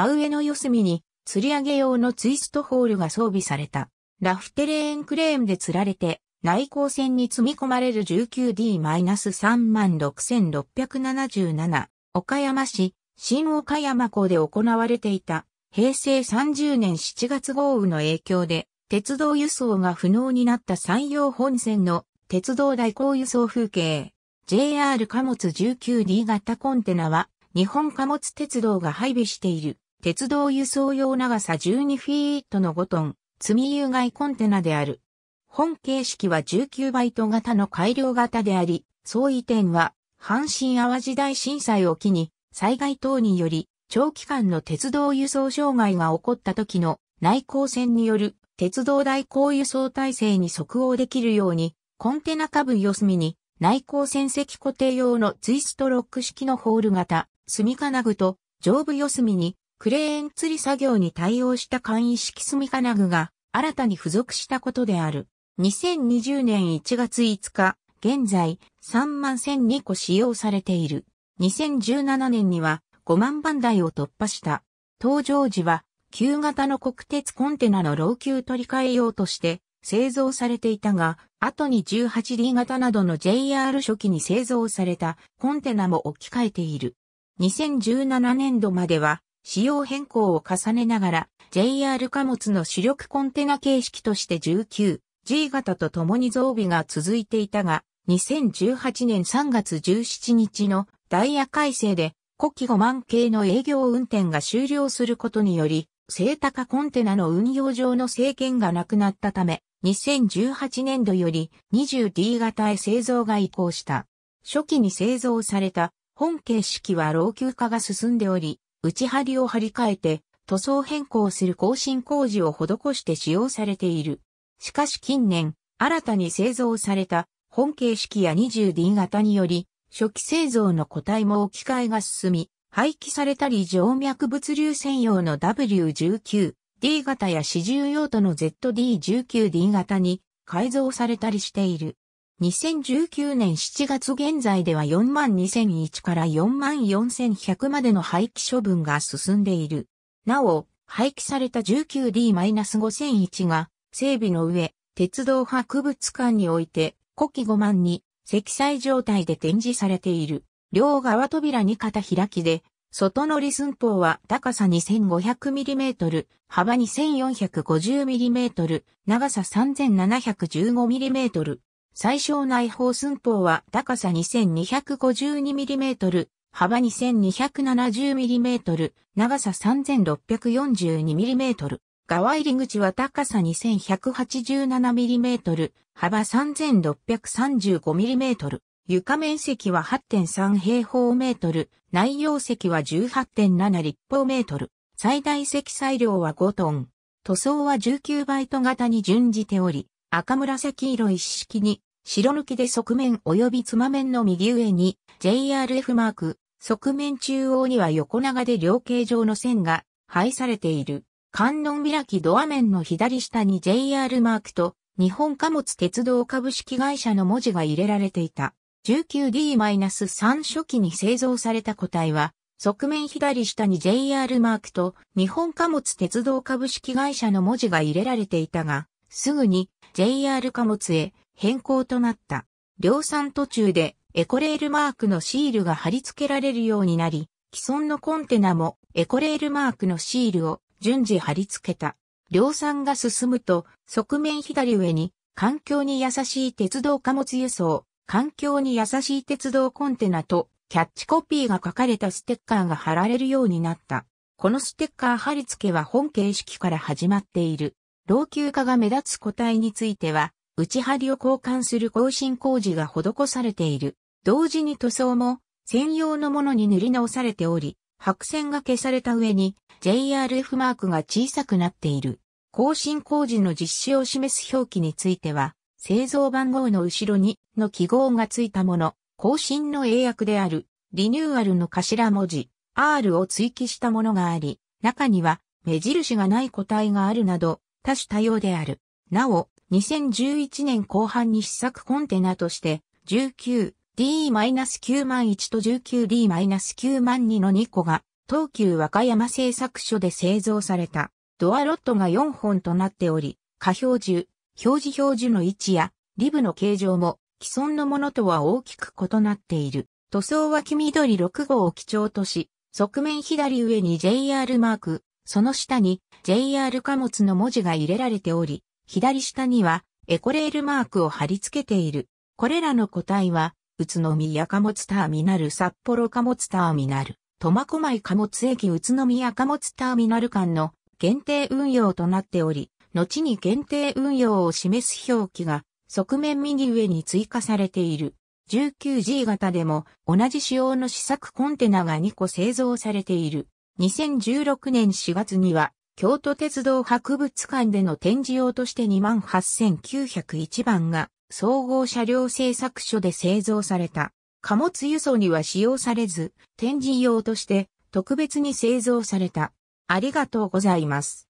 真上の四隅に釣り上げ用のツイストホールが装備された。ラフテレーンクレーンで釣られて内向線に積み込まれる 19D-36677 岡山市新岡山港で行われていた平成30年7月豪雨の影響で鉄道輸送が不能になった山陽本線の鉄道代行輸送風景 JR 貨物 19D 型コンテナは日本貨物鉄道が配備している鉄道輸送用長さ12フィートの5トン、積み有害コンテナである。本形式は19バイト型の改良型であり、相違点は、阪神淡路大震災を機に、災害等により、長期間の鉄道輸送障害が起こった時の内航線による鉄道代行輸送体制に即応できるように、コンテナ下部四隅に内航線積固定用のツイストロック式のホール型、隅金具と上部四隅にクレーン釣り作業に対応した簡易式住み金具が新たに付属したことである。2020年1月5日、現在3万1002個使用されている。2017年には5万番台を突破した。登場時は旧型の国鉄コンテナの老朽取り替え用として製造されていたが、後に 18D 型などの JR 初期に製造されたコンテナも置き換えている。2017年度までは仕様変更を重ねながら JR 貨物の主力コンテナ形式として 19G 型と共に増備が続いていたが、2018年3月17日のダイヤ改正で、古希5万系の営業運転が終了することにより、正高コンテナの運用上の制限がなくなったため、2018年度より 20D 型へ製造が移行した。初期に製造された本形式は老朽化が進んでおり、内張りを張り替えて、塗装変更する更新工事を施して使用されている。しかし近年、新たに製造された本形式や 20D 型により、初期製造の個体も置き換えが進み、廃棄されたり静脈物流専用の W19、D 型や四重用途の ZD19D 型に改造されたりしている。2019年7月現在では42001から44100までの廃棄処分が進んでいる。なお、廃棄された 19D-5001 が整備の上、鉄道博物館において古希5万に積載状態で展示されている。両側扉に肩開きで、外乗り寸法は高さ 2500mm、幅 2450mm、長さ 3715mm。最小内包寸法は高さ 2252mm、幅 2270mm、長さ 3642mm。側入り口は高さ 2187mm、幅 3635mm。床面積は8.3平方メートル、内容積は18.7立方メートル、最大積載量は5トン、塗装は19バイト型に準じており、赤紫色一式に白抜きで側面及びつま面の右上に JRF マーク、側面中央には横長で両形状の線が配されている。観音開きドア面の左下に JR マークと日本貨物鉄道株式会社の文字が入れられていた。19D-3 初期に製造された個体は、側面左下に JR マークと日本貨物鉄道株式会社の文字が入れられていたが、すぐに JR 貨物へ変更となった。量産途中でエコレールマークのシールが貼り付けられるようになり、既存のコンテナもエコレールマークのシールを順次貼り付けた。量産が進むと、側面左上に、環境に優しい鉄道貨物輸送、環境に優しい鉄道コンテナと、キャッチコピーが書かれたステッカーが貼られるようになった。このステッカー貼り付けは本形式から始まっている。老朽化が目立つ個体については、内張りを交換する更新工事が施されている。同時に塗装も専用のものに塗り直されており、白線が消された上に JRF マークが小さくなっている。更新工事の実施を示す表記については、製造番号の後ろにの記号がついたもの、更新の英訳である、リニューアルの頭文字、R を追記したものがあり、中には目印がない個体があるなど、多種多様である。なお、2011年後半に試作コンテナとして 19D-901 と 19D-902 の2個が東急和歌山製作所で製造されたドアロットが4本となっており、可表示、表示表示の位置やリブの形状も既存のものとは大きく異なっている。塗装は黄緑6号を基調とし、側面左上に JR マーク、その下に JR 貨物の文字が入れられており、左下にはエコレールマークを貼り付けている。これらの個体は、宇都宮貨物ターミナル札幌貨物ターミナル、苫小牧貨物駅宇都宮貨物ターミナル間の限定運用となっており、後に限定運用を示す表記が側面右上に追加されている。19G 型でも同じ仕様の試作コンテナが2個製造されている。2016年4月には京都鉄道博物館での展示用として28901番が総合車両製作所で製造された。貨物輸送には使用されず、展示用として特別に製造された。ありがとうございます。